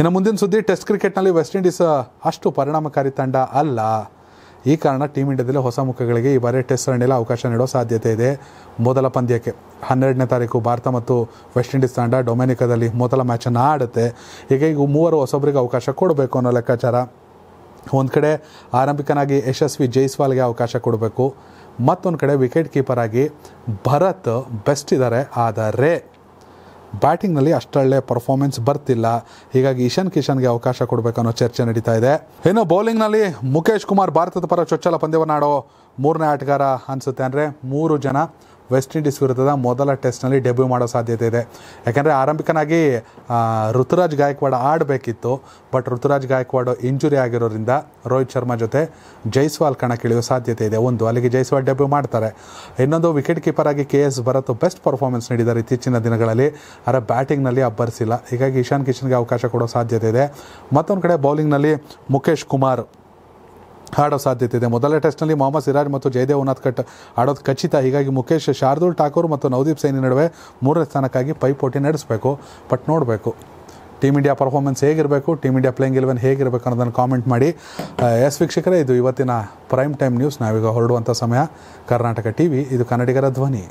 ಇನ್ನು ಮುಂದಿನ ಸುದ್ದಿ ಟೆಸ್ಟ್ ಕ್ರಿಕೆಟ್ನಲ್ಲಿ ವೆಸ್ಟ್ ಇಂಡೀಸ್ ಅಷ್ಟು ಪರಿಣಾಮಕಾರಿ ತಂಡ ಅಲ್ಲ ಈ ಕಾರಣ ಟೀಮ್ ಇಂಡಿಯಾದಲ್ಲಿ ಹೊಸ ಮುಖಗಳಿಗೆ ಈ ಬಾರಿ ಟೆಸ್ಟ್ ಸರಣಿಯಲ್ಲಿ ಅವಕಾಶ ನೀಡೋ ಸಾಧ್ಯತೆ ಇದೆ ಮೊದಲ ಪಂದ್ಯಕ್ಕೆ ಹನ್ನೆರಡನೇ ತಾರೀಕು ಭಾರತ ಮತ್ತು ವೆಸ್ಟ್ ಇಂಡೀಸ್ ತಂಡ ಡೊಮೆನಿಕಾದಲ್ಲಿ ಮೊದಲ ಮ್ಯಾಚನ್ನು ಆಡುತ್ತೆ ಈಗ ಈಗ ಮೂವರು ಹೊಸೊಬ್ಬರಿಗೆ ಅವಕಾಶ ಕೊಡಬೇಕು ಅನ್ನೋ ಲೆಕ್ಕಾಚಾರ ಒಂದು ಕಡೆ ಆರಂಭಿಕನಾಗಿ ಯಶಸ್ವಿ ಜೈಸ್ವಾಲ್ಗೆ ಅವಕಾಶ ಕೊಡಬೇಕು ಮತ್ತೊಂದು ಕಡೆ ವಿಕೆಟ್ ಕೀಪರ್ ಆಗಿ ಭರತ್ ಬೆಸ್ಟ್ ಇದ್ದಾರೆ ಆದರೆ ಬ್ಯಾಟಿಂಗ್ನಲ್ಲಿ ಅಷ್ಟೊಳ್ಳೆ ಪರ್ಫಾರ್ಮೆನ್ಸ್ ಬರ್ತಿಲ್ಲ ಹೀಗಾಗಿ ಇಶಾನ್ ಕಿಶನ್ಗೆ ಅವಕಾಶ ಕೊಡಬೇಕನ್ನೋ ಚರ್ಚೆ ನಡೀತಾ ಇದೆ ಇನ್ನು ಬೌಲಿಂಗ್ನಲ್ಲಿ ಮುಖೇಶ್ ಕುಮಾರ್ ಭಾರತದ ಪರ ಚೊಚ್ಚಲ ಪಂದ್ಯವನ್ನು ಆಡೋ ಮೂರನೇ ಆಟಗಾರ ಅನಿಸುತ್ತೆ ಅಂದರೆ ಮೂರು ಜನ ವೆಸ್ಟ್ ಇಂಡೀಸ್ ವಿರುದ್ಧದ ಮೊದಲ ಟೆಸ್ಟ್ನಲ್ಲಿ ಡೆಬ್ಯೂ ಮಾಡೋ ಸಾಧ್ಯತೆ ಇದೆ ಯಾಕೆಂದರೆ ಆರಂಭಿಕನಾಗಿ ಋತುರಾಜ್ ಗಾಯಕ್ವಾಡ ಆಡಬೇಕಿತ್ತು ಬಟ್ ಋತುರಾಜ್ ಗಾಯಕ್ವಾಡ ಇಂಜುರಿ ಆಗಿರೋದ್ರಿಂದ ರೋಹಿತ್ ಶರ್ಮಾ ಜೊತೆ ಜೈಸ್ವಾಲ್ ಕಣಕ್ಕಿಳಿಯೋ ಸಾಧ್ಯತೆ ಇದೆ ಒಂದು ಅಲ್ಲಿಗೆ ಜೈಸ್ವಾಲ್ ಡೆಬ್ಯೂ ಮಾಡ್ತಾರೆ ಇನ್ನೊಂದು ವಿಕೆಟ್ ಕೀಪರ್ ಆಗಿ K S Bharat best performance ನೀಡಿದ್ದಾರೆ ಇತ್ತೀಚಿನ ದಿನಗಳಲ್ಲಿ ಆದರೆ ಬ್ಯಾಟಿಂಗ್ನಲ್ಲಿ ಅಬ್ಬರಿಸಿಲ್ಲ ಹೀಗಾಗಿ ಇಶಾನ್ ಕಿಶನ್ಗೆ ಅವಕಾಶ ಕೊಡೋ ಸಾಧ್ಯತೆ ಇದೆ ಮತ್ತೊಂದು ಕಡೆ ಬೌಲಿಂಗ್ನಲ್ಲಿ ಮುಖೇಶ್ ಕುಮಾರ್ ಆಡೋ ಸಾಧ್ಯತೆ ಇದೆ ಮೊದಲ ಟೆಸ್ಟ್ನಲ್ಲಿ ಮೊಹಮ್ಮದ್ ಸಿರಾಜ್ ಮತ್ತು ಜಯದೇವ್ ಕಟ್ ಆಡೋದು ಖಚಿತ ಹೀಗಾಗಿ ಮುಖೇಶ್ ಶಾರ್ದೂಲ್ ಠಾಕೂರ್ ಮತ್ತು ನವದೀಪ್ ಸೈನಿ ನಡುವೆ ಮೂರನೇ ಸ್ಥಾನಕ್ಕಾಗಿ ಪೈಪೋಟಿ ನಡೆಸಬೇಕು ಬಟ್ ನೋಡಬೇಕು ಟೀಮ್ ಇಂಡಿಯಾ ಪರ್ಫಾರ್ಮೆನ್ಸ್ ಹೇಗಿರಬೇಕು ಟೀಮ್ ಇಂಡಿಯಾ ಪ್ಲೇಯಿಂಗ್ ಇಲೆವೆನ್ ಹೇಗಿರಬೇಕು ಅನ್ನೋದನ್ನು ಕಾಮೆಂಟ್ ಮಾಡಿ ಎಸ್ ವೀಕ್ಷಕರೇ ಇದು ಇವತ್ತಿನ ಪ್ರೈಮ್ ಟೈಮ್ ನ್ಯೂಸ್ ನಾವೀಗ ಹೊರಡುವಂಥ ಸಮಯ ಕರ್ನಾಟಕ ಟಿ ವಿ ಇದು ಕನ್ನಡಿಗರ ಧ್ವನಿ